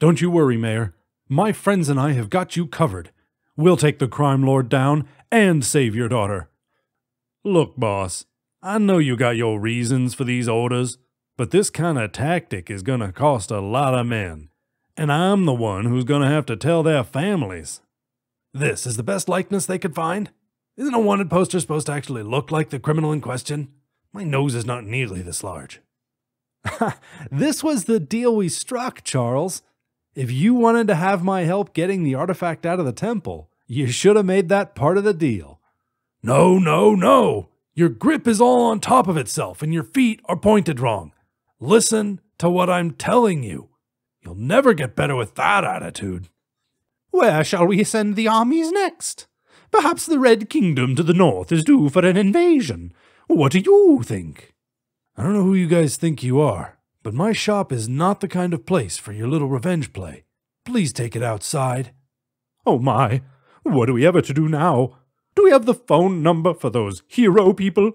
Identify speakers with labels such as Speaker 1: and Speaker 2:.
Speaker 1: Don't you worry, Mayor. My friends and I have got you covered. We'll take the crime lord down and save your daughter. Look, boss, I know you got your reasons for these orders, but this kind of tactic is going to cost a lot of men, and I'm the one who's going to have to tell their families. This is the best likeness they could find? Isn't a wanted poster supposed to actually look like the criminal in question? My nose is not nearly this large. this was the deal we struck, Charles. If you wanted to have my help getting the artifact out of the temple, you should have made that part of the deal.
Speaker 2: No, no, no!
Speaker 1: Your grip is all on top of itself and your feet are pointed wrong. Listen to what I'm telling you. You'll never get better with that attitude.
Speaker 3: Where shall we send the armies next? Perhaps the Red Kingdom to the north is due for an invasion. What do you
Speaker 1: think? I don't know who you guys think you are, but my shop is not the kind of place for your little revenge play. Please take it outside. Oh my, what are we ever to do now? Do we have the phone number for those hero people?